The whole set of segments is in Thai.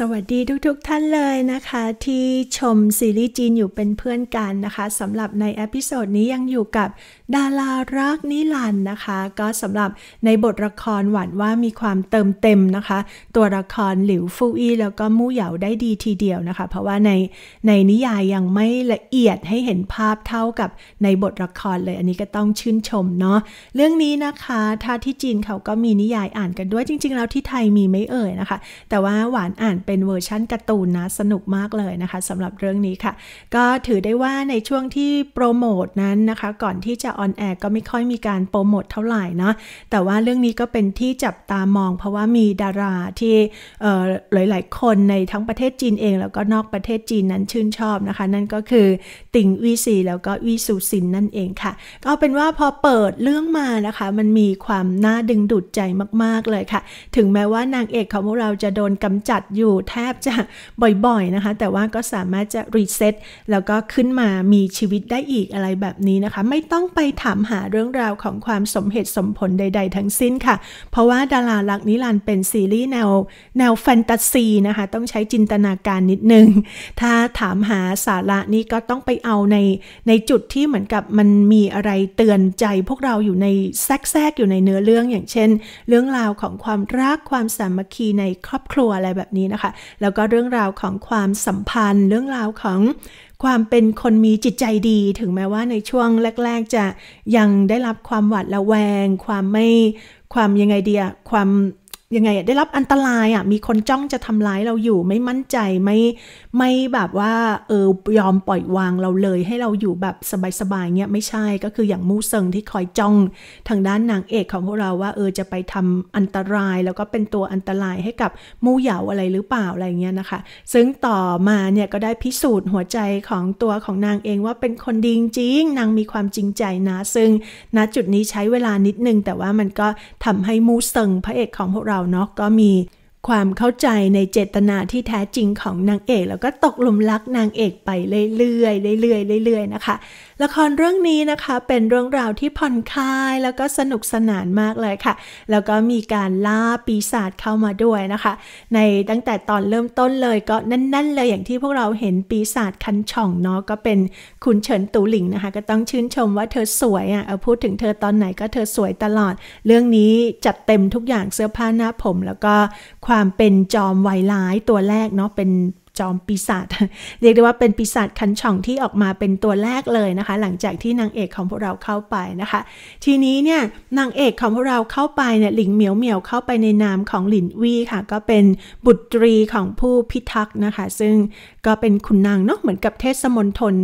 สวัสดีทุกๆทท่านเลยนะคะ ที่ชมซีรีส์จีนอยู่เป็นเพื่อนกันนะคะสำหรับในเอพิโซดนี้ยังอยู่กับ ดารารักนิลันนะคะ ก็สำหรับในบทละครหวานว่ามีความเติมเต็มนะคะ ตัวละครหลิวฟูอี้แล้วก็มู่เหยาได้ดีทีเดียวนะคะ เพราะว่าในในนิยายยังไม่ละเอียดให้เห็นภาพเท่ากับในบทละครเลยอันนี้ก็ต้องชื่นชมเนาะเรื่องนี้นะคะถ้าที่จีนเขาก็มีนิยายอ่านกันด้วยจริงๆแล้วที่ไทยมีไม่เอ่ยนะคะ แต่ว่าหวานอ่านเป็นเวอร์ชั่นการ์ตูนนะ สนุกมากเลยนะคะสำหรับเรื่องนี้ค่ะ ก็ถือได้ว่าในช่วงที่โปรโมทนั้นนะคะ ก่อนที่จะออนแอร์ก็ไม่ค่อยมีการโปรโมทเท่าไหร่นะแต่ว่าเรื่องนี้ก็เป็นที่จับตามอง เพราะว่ามีดาราที่หลายๆ คนในทั้งประเทศจีนเอง แล้วก็นอกประเทศจีนนั้นชื่นชอบนะคะ นั่นก็คือติงวีซีแล้วก็วีซูซินนั่นเองค่ะก็เป็นว่าพอเปิดเรื่องมานะคะ มันมีความน่าดึงดูดใจมากๆเลยค่ะ ถึงแม้ว่านางเอกของเราจะโดนกำจัดอยู่แทบจะบ่อยๆนะคะ แต่ว่าก็สามารถจะรีเซ็ตแล้วก็ขึ้นมามีชีวิตได้อีกอะไรแบบนี้นะคะ ไม่ต้องไปถามหาเรื่องราวของความสมเหตุสมผลใดๆทั้งสิ้นค่ะ เพราะว่าดาราลักนิลันเป็นซีรีส์แนวแนวแฟนตาซีนะคะ ต้องใช้จินตนาการนิดนึง ถ้าถามหาสาระนี้ก็ต้องไปเอาในในจุดที่เหมือนกับมันมีอะไรเตือนใจพวกเราอยู่ในแทรกๆอยู่ในเนื้อเรื่องอย่างเช่น เรื่องราวของความรักความสามัคคีในครอบครัวอะไรแบบนี้นะคะค่ะแล้วก็เรื่องราวของความสัมพันธ์ เรื่องราวของความเป็นคนมีจิตใจดีถึงแม้ว่าในช่วงแรกๆจะยังได้รับความหวาดระแวง ความไม่ความยังไงเดียความยังไงได้รับอันตรายอ่ะมีคนจ้องจะทำร้ายเราอยู่ไม่มั่นใจไม่ไม่แบบว่าเออยอมปล่อยวางเราเลย ให้เราอยู่แบบสบายๆเงี้ยไม่ใช่ก็คืออย่างมูเซิงที่คอยจ้อง ทางด้านนางเอกของพวกเราว่า เออจะไปทำอันตรายแล้วก็เป็นตัวอันตรายให้กับมูเหยาอะไรหรือเปล่าอะไรเงี้ยนะคะ ซึ่งต่อมาเนี่ยก็ได้พิสูจน์หัวใจของตัวของนางเองว่าเป็นคนดีจริงนางมีความจริงใจนะ ซึ่งณจุดนี้ใช้เวลานิดนึง แต่ว่ามันก็ทำให้มูเซิงพระเอกของพวกเราราเนาะก็มีความเข้าใจในเจตนาที่แท้จริงของนางเอก แล้วก็ตกหลุมรักนางเอกไปเรื่อยๆเรื่อยๆเรื่อยๆนะคะ ละครเรื่องนี้นะคะเป็นเรื่องราวที่ผ่อนคลายแล้วก็สนุกสนานมากเลยค่ะ แล้วก็มีการล่าปีศาจเข้ามาด้วยนะคะ ในตั้งแต่ตอนเริ่มต้นเลยก็นั่น ๆ เลยอย่างที่พวกเราเห็นปีศาจคันช่องเนาะก็เป็นคุณเฉินตูหลิงนะคะ ก็ต้องชื่นชมว่าเธอสวยอะ่ะเอาพูดถึงเธอตอนไหนก็เธอสวยตลอด เรื่องนี้จัดเต็มทุกอย่างเสื้อผ้าหน้าผม แล้วก็ความความเป็นจอมไวร้ายตัวแรกเนาะเป็นจอมปีศาจเรียกได้ว่าเป็นปีศาจคันช่องที่ออกมาเป็นตัวแรกเลยนะคะ หลังจากที่นางเอกของพวกเราเข้าไปนะคะ ทีนี้เนี่ยนางเอกของพวกเราเข้าไปเนี่ยหลิงเหมียวเหมียวเข้าไปในนามของหลินวีค่ะก็เป็นบุตรีของผู้พิทักษ์นะคะ ซึ่งก็เป็นคุณนางเนาะเหมือนกับเทศมนทน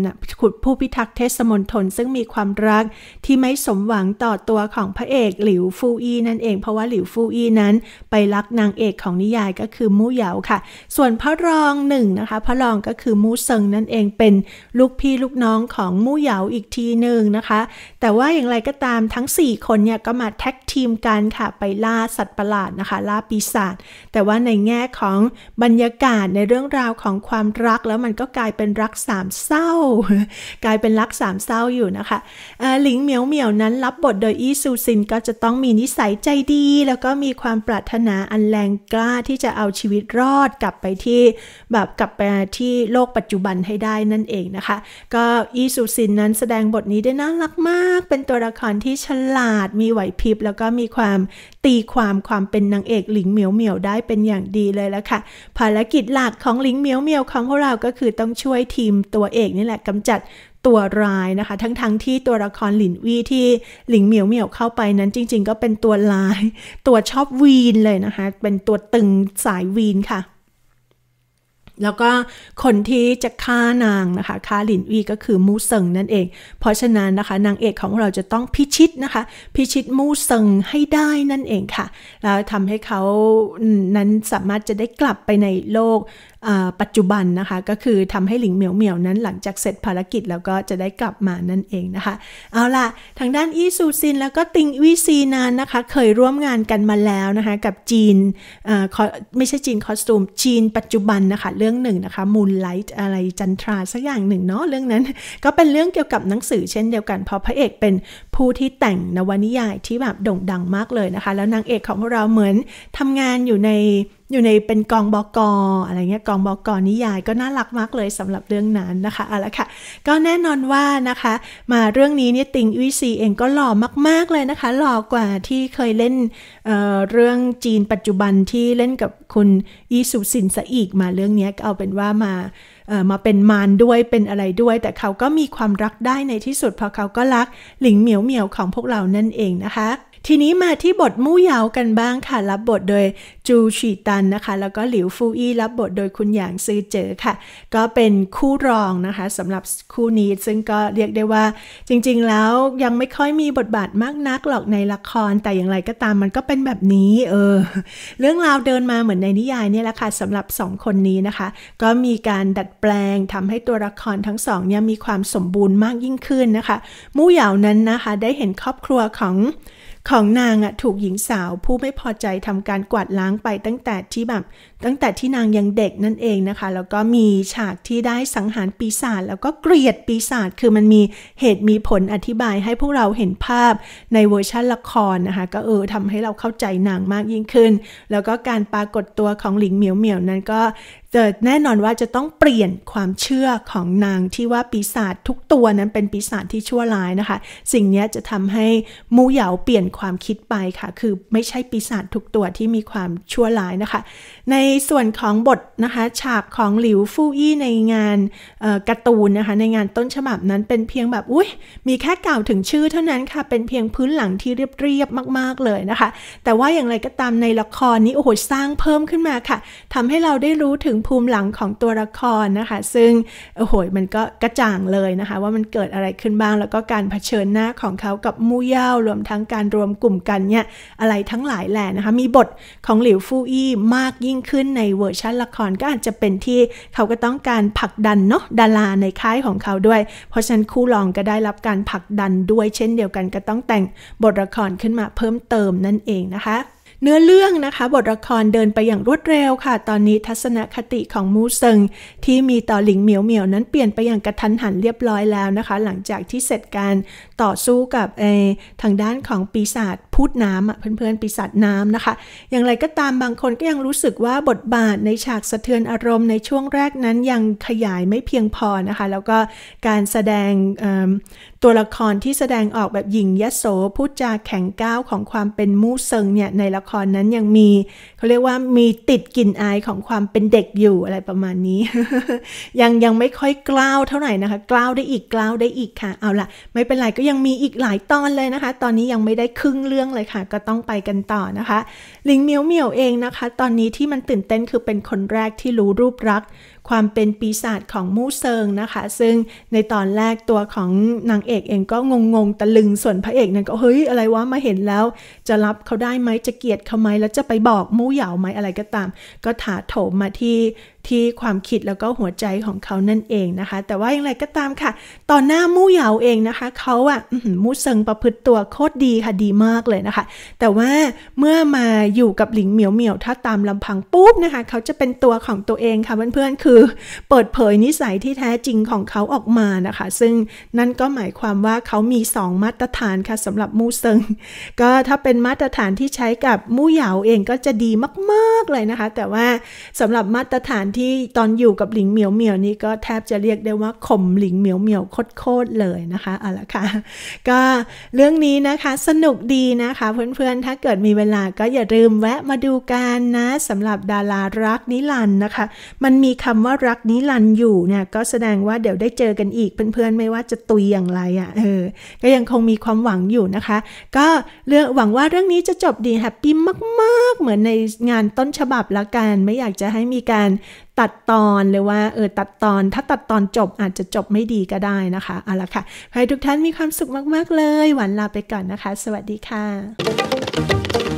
ผู้พิทักษ์เทศมนทนซึ่งมีความรักที่ไม่สมหวังต่อตัวของพระเอกหลิวฟูอี้นั่นเองเพราะว่าหลิวฟูอี้นั้น ไปรักนางเอกของนิยายก็คือมู่เหยาค่ะ ส่วนพระรองหนึ่งนึ่งนะคะพระรองก็คือมูเซิงนั่นเองเป็นลูกพี่ลูกน้องของมู่เหยาอีกทีหนึ่งนะคะ แต่ว่าอย่างไรก็ตามทั้ง 4 คนเนี่ยก็มาแท็กทีมกันค่ะไปล่าสัตว์ประหลาดนะคะล่าปีศาจแต่ว่าในแง่ของบรรยากาศในเรื่องราวของความรักแล้วมันก็กลายเป็นรักสามเศร้า กลายเป็นรักสามเศร้าอยู่นะคะหลิงเหมียวเหมียวนั้น รับบทโดยอีซูซินก็จะต้องมีนิสัยใจดี แล้วก็มีความปรารถนาอันแรงกล้าที่จะเอาชีวิตรอดกลับไปที่แบบกลับไปที่โลกปัจจุบันให้ได้นั่นเองนะคะ ก็อีสุซินนั้นแสดงบทนี้ได้น่ารักมากเป็นตัวละครที่ฉลาดมีไหวพริบ แล้วก็มีความตีความความเป็นนางเอกหลิงเหมียวเหมียวได้เป็นอย่างดีเลยละค่ะภารกิจหลักของหลิงเหมียวเหมียวของพวกเราก็คือต้องช่วยทีมตัวเอกนี่แหละกำจัดตัวร้ายนะคะ ทั้งๆทที่ตัวละครหลินวีที่หลิงเหมียวเหมียวเข้าไปนั้น จริง ๆ ก็เป็นตัวร้าย ตัวชอบวีนเลยนะคะ เป็นตัวตึงสายวีนค่ะแล้วก็คนที่จะฆ่านางนะคะฆ่าหลินวีก็คือมูเซิงนั่นเอง เพราะฉะนั้นนะคะ นางเอกของเราจะต้องพิชิตนะคะ พิชิตมูเซิงให้ได้นั่นเองค่ะ แล้วทำให้เขานั้นสามารถจะได้กลับไปในโลกปัจจุบันนะคะก็คือทำให้หลิงเหมียวเหมียวนั้นหลังจากเสร็จภารกิจแล้วก็จะได้กลับมานั่นเองนะคะเอาล่ะทางด้านอีซูซินแล้วก็ติงวีซีนานนะคะเคยร่วมงานกันมาแล้วนะคะกับจีนไม่ใช่จีนคอสตูมจีน ปัจจุบันนะคะเรื่องหนึ่งนะคะมูนไลท์อะไรจันทราสักอย่างหนึ่งเนาะเรื่องนั้น ก็เป็นเรื่องเกี่ยวกับหนังสือ เช่นเดียวกันเพราะพระเอกเป็นผู้ที่แต่งนวนิยายที่แบบโด่งดังมากเลยนะคะ แล้วนางเอกของเราเหมือนทำงานอยู่ในอยู่ในเป็นกองบอกออะไรเงี้ยกองบอกอนิยายก็น่ารักมากเลยสำหรับเรื่องนั้นนะคะเอาละค่ะก็แน่นอนว่านะคะ มาเรื่องนี้เนี่ยติงอุ้ยซีเองก็หล่อมากๆเลยนะคะหล่อกว่าที่เคยเล่นเเรื่องจีนปัจจุบันที่เล่นกับคุณอีสุสินซะอีกมาเรื่องนี้ก็เอาเป็นว่ามามาเป็นมารด้วยเป็นอะไรด้วย แต่เขาก็มีความรักได้ในที่สุดเพราะเขาก็รักหลิงเหมียวเหมียวของพวกเรานั่นเองนะคะทีนี้มาที่บทมู่เยากันบ้างค่ะ รับบทโดยจูฉีตันนะคะ แล้วก็หลิวฟูอี้รับบทโดยคุณหยางซือเจอค่ะ ก็เป็นคู่รองนะคะสำหรับคู่นี้ซึ่งก็เรียกได้ว่า จริง ๆแล้วยังไม่ค่อยมีบทบาทมากนักหรอกในละครแต่อย่างไรก็ตามมันก็เป็นแบบนี้ เออ เรื่องราวเดินมาเหมือนในนิยายเนี่ยแหละค่ะสำหรับ2คนนี้นะคะ ก็มีการดัดแปลงทำให้ตัวละครทั้งสองเนี่ยมีความสมบูรณ์มากยิ่งขึ้นนะคะ มู่เยานั้นนะคะ ได้เห็นครอบครัวของของนางอะถูกหญิงสาวผู้ไม่พอใจทำการกวาดล้างไปตั้งแต่ที่แบบตั้งแต่ที่นางยังเด็กนั่นเองนะคะ แล้วก็มีฉากที่ได้สังหารปีศาจแล้วก็เกลียดปีศาจคือมันมีเหตุมีผลอธิบายให้พวกเราเห็นภาพในเวอร์ชันละครนะคะ ก็เออทำให้เราเข้าใจนางมากยิ่งขึ้น แล้วก็การปรากฏตัวของหลิงเหมียวเหมียวนั้นก็ต่แน่นอนว่าจะต้องเปลี่ยนความเชื่อของนางที่ว่าปีศาจทุกตัวนั้นเป็นปีศาจที่ชั่วร้ายนะคะ สิ่งนี้จะทำให้มูเหยาเปลี่ยนความคิดไปค่ะ คือไม่ใช่ปีศาจทุกตัวที่มีความชั่วร้ายนะคะ ในส่วนของบทนะคะฉากของหลิวฟู่อี้ในงานการ์ตูนนะคะในงานต้นฉบับนั้นเป็นเพียงแบบอุ้ยมีแค่กล่าวถึงชื่อเท่านั้นค่ะ เป็นเพียงพื้นหลังที่เรียบๆมากๆเลยนะคะ แต่ว่าอย่างไรก็ตามในละครนี้โอ้โหสร้างเพิ่มขึ้นมาค่ะ ทำให้เราได้รู้ถึงภูมิหลังของตัวละครนะคะ ซึ่งโอ้โหมันก็กระจ่างเลยนะคะว่ามันเกิดอะไรขึ้นบ้างแล้วก็การเผชิญหน้าของเขากับมู่เย่ารวมทั้งการรววมกลุ่มกันเนี่ยอะไรทั้งหลายแหละนะคะ มีบทของหลิวฟู่อี้มากยิ่งขึ้นในเวอร์ชันละครก็อาจจะเป็นที่เขาก็ต้องการผลักดันเนาะดาราในค่ายของเขาด้วย เพราะฉะนั้นคู่รองก็ได้รับการผลักดันด้วยเช่นเดียวกันก็ต้องแต่งบทละครขึ้นมาเพิ่มเติมนั่นเองนะคะเนื้อเรื่องนะคะ บทละครเดินไปอย่างรวดเร็วค่ะ ตอนนี้ทัศนคติของมูเซิงที่มีต่อหลิงเหมียวเหมียวนั้นเปลี่ยนไปอย่างกระทันหันเรียบร้อยแล้วนะคะ หลังจากที่เสร็จการต่อสู้กับไอทางด้านของปีศาจพูดน้ำอ่ะเพื่อนๆ ปีศาจน้ำนะคะ อย่างไรก็ตามบางคนก็ยังรู้สึกว่าบทบาทในฉากสะเทือนอารมณ์ในช่วงแรกนั้นยังขยายไม่เพียงพอนะคะ แล้วก็การแสดงตัวละครที่แสดงออกแบบหญิงยโสพูดจาแข็งก้าวของความเป็นมูเซิงเนี่ยในละครนั้นยังมีเขาเรียกว่ามีติดกลิ่นอายของความเป็นเด็กอยู่อะไรประมาณนี้ ยังยังไม่ค่อยกล้าวเท่าไหร่นะคะกล้าวได้อีกกล้าวได้อีกค่ะเอาละไม่เป็นไรก็ยังมีอีกหลายตอนเลยนะคะ ตอนนี้ยังไม่ได้ครึ่งเรื่องเลยค่ะ ก็ต้องไปกันต่อนะคะ ลิงเมียวเมียวเองนะคะตอนนี้ที่มันตื่นเต้นคือเป็นคนแรกที่รู้รูปรักความเป็นปีศาจของมูเซิงนะคะ ซึ่งในตอนแรกตัวของนางเอกเองก็งงๆ ตะลึงส่วนพระเอกนั่นก็เฮ้ยอะไรวะมาเห็นแล้ว จะรับเขาได้ไหมจะเกลียดเขาไหม แล้วจะไปบอกมู่เหยาไหมอะไรก็ตาม ก็ถาโถมมาที่ที่ความคิดแล้วก็หัวใจของเขานั่นเองนะคะ แต่ว่าอย่างไรก็ตามค่ะตอนหน้ามู่เหยาเองนะคะเขาอะมู่เซิงประพฤติตัวโคตรดีค่ะดีมากเลยนะคะ แต่ว่าเมื่อมาอยู่กับหลิงเหมียวเหมียวถ้าตามลำพังปุ๊บนะคะเขาจะเป็นตัวของตัวเองค่ะเพื่อนๆคือ เปิดเผยนิสัยที่แท้จริงของเขาออกมานะคะ ซึ่งนั่นก็หมายความว่าเขามี 2 มาตรฐานค่ะสำหรับมู่เซิงก็ถ้าเป็นมาตรฐานที่ใช้กับมู่เหยาเองก็จะดีมากๆเลยนะคะ แต่ว่าสำหรับมาตรฐานที่ตอนอยู่กับหลิงเหมียวเหมียวนี่ ก็แทบจะเรียกได้ว่าข่มหลิงเหมียวเหมียวโคตรเลยนะคะเอาละค่ะ ก็เรื่องนี้นะคะสนุกดีนะคะ เพื่อนๆ ถ้าเกิดมีเวลาก็อย่าลืมแวะมาดูกันนะสำหรับดารารักนิลันนะคะ มันมีคำว่ารักนิลันอยู่เนี่ย ก็แสดงว่าเดี๋ยวได้เจอกันอีก เพื่อนๆไม่ว่าจะตุยอย่างไรอะ่ะเออ ก็ยังคงมีความหวังอยู่นะคะ ก็เรื่องหวังว่าเรื่องนี้จะจบดีแฮปปี้มากอกเหมือนในงานต้นฉบับละกัน ไม่อยากจะให้มีการตัดตอนเลยว่าเออตัดตอนถ้าตัดตอนจบอาจจะจบไม่ดีก็ได้นะคะ เอาละค่ะ ให้ทุกท่านมีความสุขมาก ๆ เลย หวันลาไปก่อนนะคะ สวัสดีค่ะ